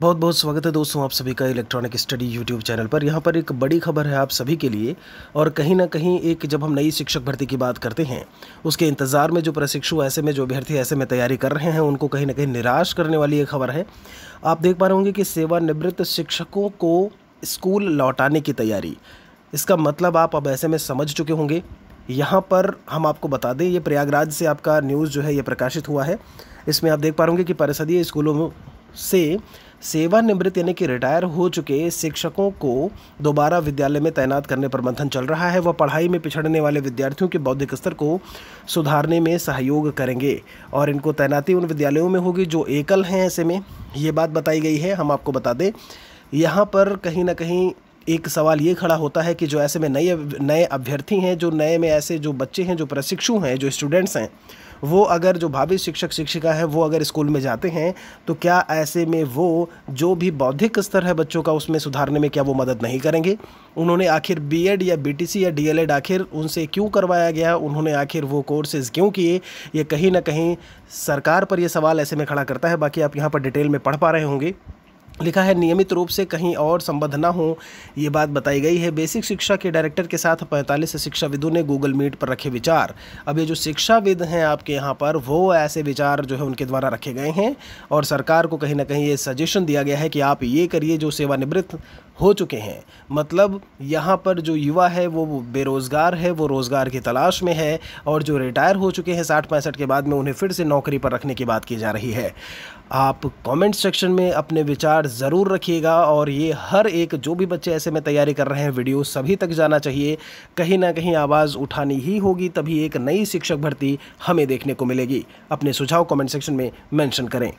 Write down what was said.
बहुत बहुत स्वागत है दोस्तों आप सभी का इलेक्ट्रॉनिक स्टडी यूट्यूब चैनल पर यहाँ पर एक बड़ी खबर है आप सभी के लिए और कहीं ना कहीं एक जब हम नई शिक्षक भर्ती की बात करते हैं उसके इंतज़ार में जो प्रशिक्षु ऐसे में जो अभ्यर्थी ऐसे में तैयारी कर रहे हैं उनको कहीं ना कहीं निराश करने वाली एक खबर है आप देख पा रहे होंगे कि सेवानिवृत्त शिक्षकों को स्कूल लौटाने की तैयारी इसका मतलब आप अब ऐसे में समझ चुके होंगे यहाँ पर हम आपको बता दें ये प्रयागराज से आपका न्यूज़ जो है ये प्रकाशित हुआ है इसमें आप देख पा रहे होंगे कि परिषदीय स्कूलों में से सेवानिवृत्त यानी कि रिटायर हो चुके शिक्षकों को दोबारा विद्यालय में तैनात करने पर मंथन चल रहा है वह पढ़ाई में पिछड़ने वाले विद्यार्थियों के बौद्धिक स्तर को सुधारने में सहयोग करेंगे और इनको तैनाती उन विद्यालयों में होगी जो एकल हैं ऐसे में ये बात बताई गई है हम आपको बता दें यहाँ पर कहीं ना कहीं एक सवाल ये खड़ा होता है कि जो ऐसे में नए नए अभ्यर्थी हैं जो नए में ऐसे जो बच्चे हैं जो प्रशिक्षु हैं जो स्टूडेंट्स हैं वो अगर जो भावी शिक्षक शिक्षिका है वो अगर स्कूल में जाते हैं तो क्या ऐसे में वो जो भी बौद्धिक स्तर है बच्चों का उसमें सुधारने में क्या वो मदद नहीं करेंगे उन्होंने आखिर बीएड या बीटीसी या डीएलएड आखिर उनसे क्यों करवाया गया उन्होंने आखिर वो कोर्सेज़ क्यों किए ये कहीं ना कहीं सरकार पर यह सवाल ऐसे में खड़ा करता है बाकी आप यहाँ पर डिटेल में पढ़ पा रहे होंगे लिखा है नियमित रूप से कहीं और संबद्ध ना हो ये बात बताई गई है बेसिक शिक्षा के डायरेक्टर के साथ पैंतालीस शिक्षाविदों ने गूगल मीट पर रखे विचार अब ये जो शिक्षाविद हैं आपके यहाँ पर वो ऐसे विचार जो है उनके द्वारा रखे गए हैं और सरकार को कहीं ना कहीं ये सजेशन दिया गया है कि आप ये करिए जो सेवानिवृत्त हो चुके हैं मतलब यहाँ पर जो युवा है वो बेरोज़गार है वो रोज़गार की तलाश में है और जो रिटायर हो चुके हैं साठ पैंसठ के बाद में उन्हें फिर से नौकरी पर रखने की बात की जा रही है आप कमेंट सेक्शन में अपने विचार ज़रूर रखिएगा और ये हर एक जो भी बच्चे ऐसे में तैयारी कर रहे हैं वीडियो सभी तक जाना चाहिए कहीं ना कहीं आवाज़ उठानी ही होगी तभी एक नई शिक्षक भर्ती हमें देखने को मिलेगी अपने सुझाव कमेंट सेक्शन में मेंशन करें